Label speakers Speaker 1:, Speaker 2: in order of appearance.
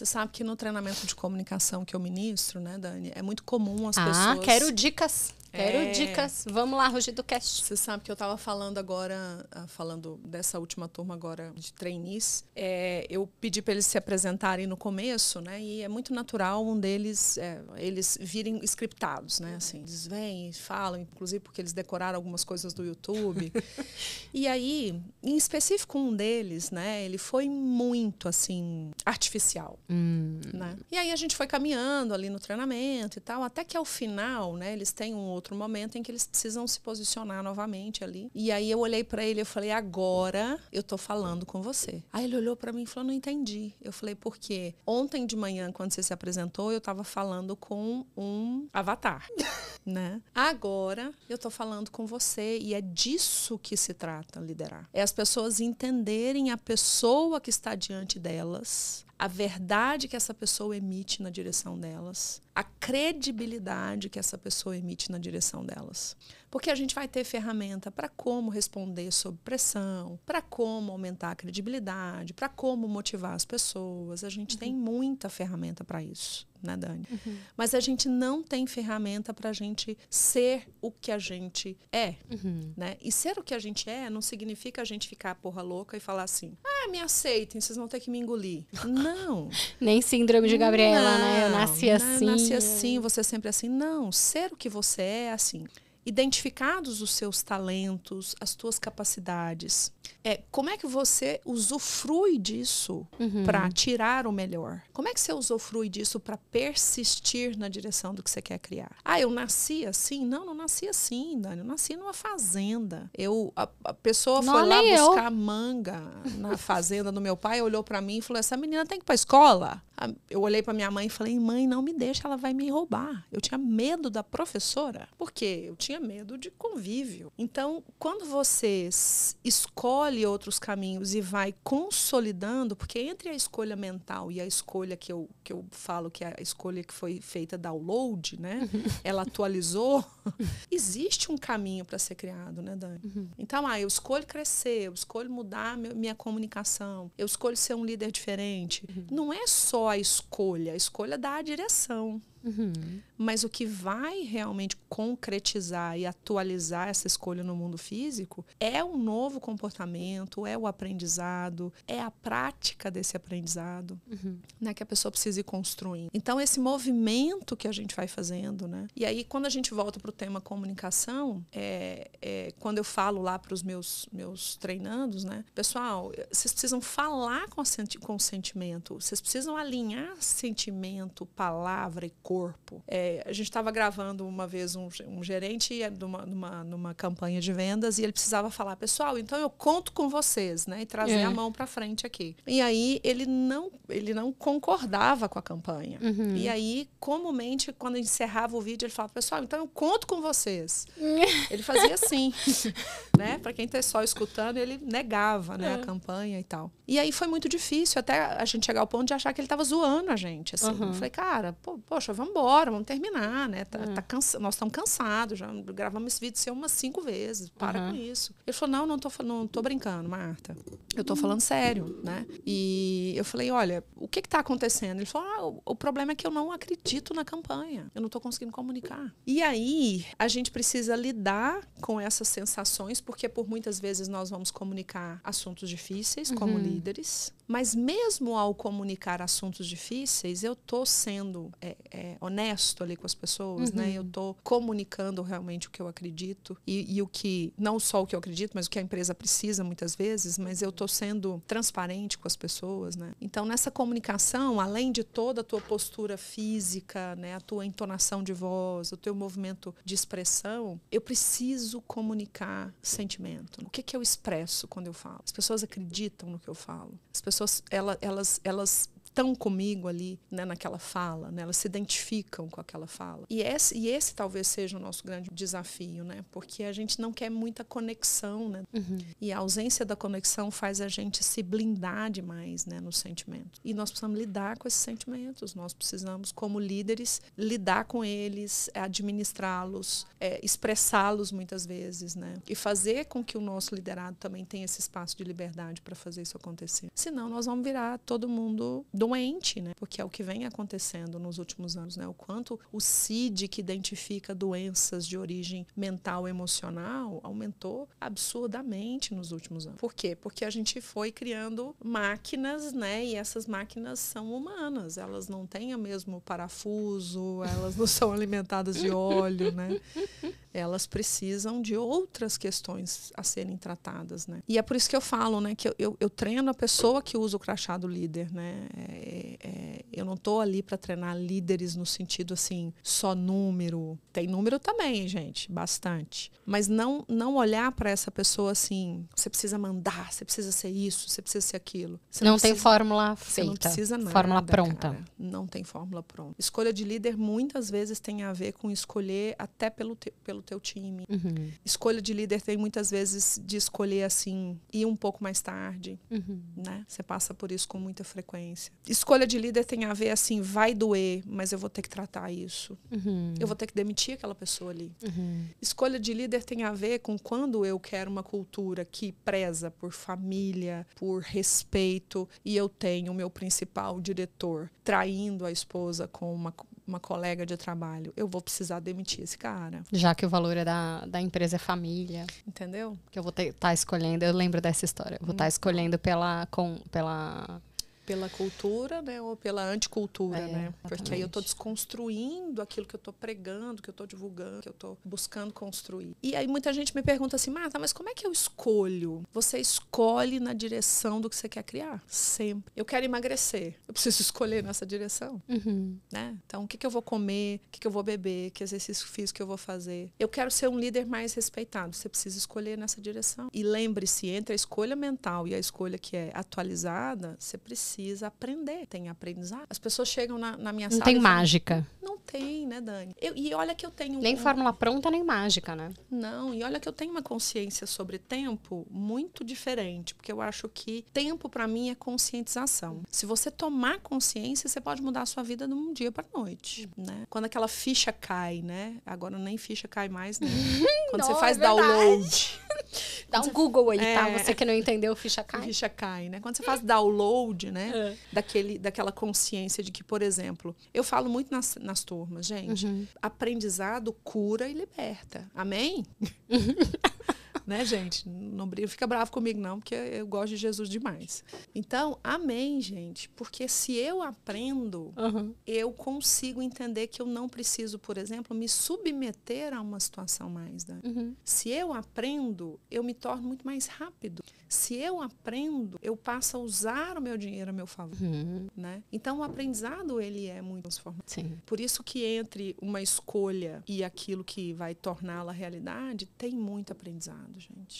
Speaker 1: Você sabe que no treinamento de comunicação que eu ministro, né, Dani, é muito comum as ah, pessoas. Ah, quero dicas. Quero é... dicas. Vamos lá, Rogério do Cast. Você sabe que eu estava falando agora, ah, falando dessa última turma agora de trainees. É, eu pedi para eles se apresentarem no começo, né? E é muito natural um deles, é, eles virem scriptados, né? Assim, eles vêm, falam, inclusive porque eles decoraram algumas coisas do YouTube. e aí, em específico um deles, né? Ele foi muito, assim, artificial, hum. né? E aí a gente foi caminhando ali no treinamento e tal, até que ao final, né? Eles têm um outro momento em que eles precisam se posicionar novamente ali. E aí eu olhei para ele, e falei: "Agora eu tô falando com você". Aí ele olhou para mim e falou: "Não entendi". Eu falei: "Por quê? Ontem de manhã, quando você se apresentou, eu tava falando com um avatar, né? Agora eu tô falando com você e é disso que se trata liderar. É as pessoas entenderem a pessoa que está diante delas, a verdade que essa pessoa emite na direção delas a credibilidade que essa pessoa emite na direção delas. Porque a gente vai ter ferramenta para como responder sob pressão, para como aumentar a credibilidade, para como motivar as pessoas. A gente uhum. tem muita ferramenta para isso, né, Dani? Uhum. Mas a gente não tem ferramenta para a gente ser o que a gente é, uhum. né? E ser o que a gente é não significa a gente ficar porra louca e falar assim: ah, me aceitem, vocês vão ter que me engolir. Não. Nem síndrome de Gabriela, não, né? Eu nasci assim. Nasci assim, você é sempre assim. Não, ser o que você é, é assim identificados os seus talentos, as tuas capacidades. É, como é que você usufrui disso uhum. para tirar o melhor? Como é que você usufrui disso para persistir na direção do que você quer criar? Ah, eu nasci assim? Não, não nasci assim, Dani. Eu nasci numa fazenda. Eu, a, a pessoa não, foi lá eu. buscar manga na fazenda do meu pai, olhou para mim e falou: essa menina tem que ir para escola. Eu olhei para minha mãe e falei: mãe, não me deixa, ela vai me roubar. Eu tinha medo da professora, porque eu tinha medo de convívio. Então, quando você escolhe outros caminhos e vai consolidando, porque entre a escolha mental e a escolha que eu, que eu falo que é a escolha que foi feita download, né? Ela atualizou. Existe um caminho para ser criado, né, Dani? Uhum. Então, ah, eu escolho crescer, eu escolho mudar minha comunicação, eu escolho ser um líder diferente. Uhum. Não é só a escolha, a escolha dá a direção. Uhum. Mas o que vai realmente concretizar e atualizar essa escolha no mundo físico é um novo comportamento, é o aprendizado, é a prática desse aprendizado uhum. né, que a pessoa precisa ir construindo. Então, esse movimento que a gente vai fazendo, né? E aí, quando a gente volta para o tema comunicação, é, é, quando eu falo lá para os meus, meus treinandos, né? Pessoal, vocês precisam falar com, senti com sentimento, vocês precisam alinhar sentimento, palavra e corpo. É, a gente estava gravando uma vez um, um gerente numa, numa, numa, campanha de vendas e ele precisava falar, pessoal, então eu conto com vocês, né? E trazer é. a mão para frente aqui. E aí ele não, ele não concordava com a campanha. Uhum. E aí, comumente, quando encerrava o vídeo, ele falava, pessoal, então eu conto com vocês. ele fazia assim né? Uhum. Para quem tá só escutando, ele negava, né, é. a campanha e tal. E aí foi muito difícil até a gente chegar ao ponto de achar que ele estava zoando a gente, assim. Uhum. Eu falei, cara, pô, poxa, vamos embora, vamos terminar, né? Tá, uhum. tá cansa... Nós estamos cansados, já gravamos esse vídeo seu umas cinco vezes, para uhum. com isso. Ele falou, não, não tô, não tô brincando, Marta. Eu tô falando sério, né? E eu falei, olha, o que que tá acontecendo? Ele falou, ah, o, o problema é que eu não acredito na campanha. Eu não tô conseguindo comunicar. E aí, a gente precisa lidar com essas sensações, porque por muitas vezes nós vamos comunicar assuntos difíceis uhum. como uhum. líderes, mas mesmo ao comunicar assuntos difíceis, eu tô sendo é, é, honesto ali com as pessoas, né? uhum. né? Eu tô comunicando realmente o que eu acredito e, e, o que não só o que eu acredito, mas o que a empresa precisa muitas vezes, mas eu tô sendo transparente com as pessoas, né? Então nessa comunicação, além de toda a tua postura física, né, a tua entonação de voz, o teu movimento de expressão, eu preciso comunicar sentimento? O que, que eu expresso quando eu falo? As pessoas acreditam no que eu falo. As pessoas, elas, elas estão comigo ali né, naquela fala, né? elas se identificam com aquela fala. E esse, e esse talvez seja o nosso grande desafio, né? porque a gente não quer muita conexão. Né? Uhum. E a ausência da conexão faz a gente se blindar demais né, no sentimento. E nós precisamos lidar com esses sentimentos, nós precisamos, como líderes, lidar com eles, administrá-los, é, expressá-los muitas vezes. Né? E fazer com que o nosso liderado também tenha esse espaço de liberdade para fazer isso acontecer. Senão, nós vamos virar todo mundo doente, né? Porque é o que vem acontecendo nos últimos anos, né? O quanto o CID que identifica doenças de origem mental e emocional aumentou absurdamente nos últimos anos. Por quê? Porque a gente foi criando máquinas, né? E essas máquinas são humanas, elas não têm o mesmo parafuso, elas não são alimentadas de óleo, né? elas precisam de outras questões a serem tratadas, né? E é por isso que eu falo, né, que eu, eu, eu treino a pessoa que usa o crachá do líder, né? É, é, eu não estou ali para treinar líderes no sentido assim só número, tem número também, gente, bastante, mas não não olhar para essa pessoa assim, você precisa mandar, você precisa ser isso, você precisa ser aquilo. Você não, não precisa, tem fórmula feita, não precisa nada, fórmula pronta. Cara. Não tem fórmula pronta. Escolha de líder muitas vezes tem a ver com escolher até pelo, pelo pelo teu time. Uhum. Escolha de líder tem muitas vezes de escolher assim, ir um pouco mais tarde, uhum. né? Você passa por isso com muita frequência. Escolha de líder tem a ver assim, vai doer, mas eu vou ter que tratar isso. Uhum. Eu vou ter que demitir aquela pessoa ali. Uhum. Escolha de líder tem a ver com quando eu quero uma cultura que preza por família, por respeito, e eu tenho o meu principal diretor traindo a esposa com uma uma colega de trabalho, eu vou precisar demitir esse cara. Já que o valor é da, da empresa é família. Entendeu? Que eu vou estar tá escolhendo, eu lembro dessa história, vou estar tá então. escolhendo pela, com, pela pela cultura, né, ou pela anticultura, é, né? Exatamente. Porque aí eu estou desconstruindo aquilo que eu estou pregando, que eu estou divulgando, que eu estou buscando construir. E aí muita gente me pergunta assim, Marta, mas como é que eu escolho? Você escolhe na direção do que você quer criar, sempre. Eu quero emagrecer, eu preciso escolher nessa direção, uhum. né? Então, o que, que eu vou comer, o que, que eu vou beber, que exercício físico eu vou fazer? Eu quero ser um líder mais respeitado, você precisa escolher nessa direção. E lembre-se, entre a escolha mental e a escolha que é atualizada, você precisa precisa aprender, tem aprendizado. As pessoas chegam na, na minha não sala. Não tem mágica. Falam, não tem, né, Dani? Eu, e olha que eu tenho. Nem fórmula pronta, nem mágica, né? Não, e olha que eu tenho uma consciência sobre tempo muito diferente, porque eu acho que tempo para mim é conscientização. Se você tomar consciência, você pode mudar a sua vida de um dia para noite, né? Quando aquela ficha cai, né? Agora nem ficha cai mais, né? Quando não, você faz é download Dá um Google aí, tá? é, tá? Você que não entendeu, ficha cai. Ficha cai, né? Quando você faz download, né? É. Daquele, daquela consciência de que, por exemplo, eu falo muito nas, nas turmas, gente, uhum. aprendizado cura e liberta. Amém? né, gente? não briga, fica bravo comigo não, porque eu gosto de Jesus demais. Então, amém, gente, porque se eu aprendo, uhum. eu consigo entender que eu não preciso, por exemplo, me submeter a uma situação mais. Né? Uhum. Se eu aprendo, eu me torno muito mais rápido. Se eu aprendo, eu passo a usar o meu dinheiro a meu favor, uhum. né? Então, o aprendizado ele é muito transformador. Sim. Por isso que entre uma escolha e aquilo que vai torná-la realidade, tem muito aprendizado, gente.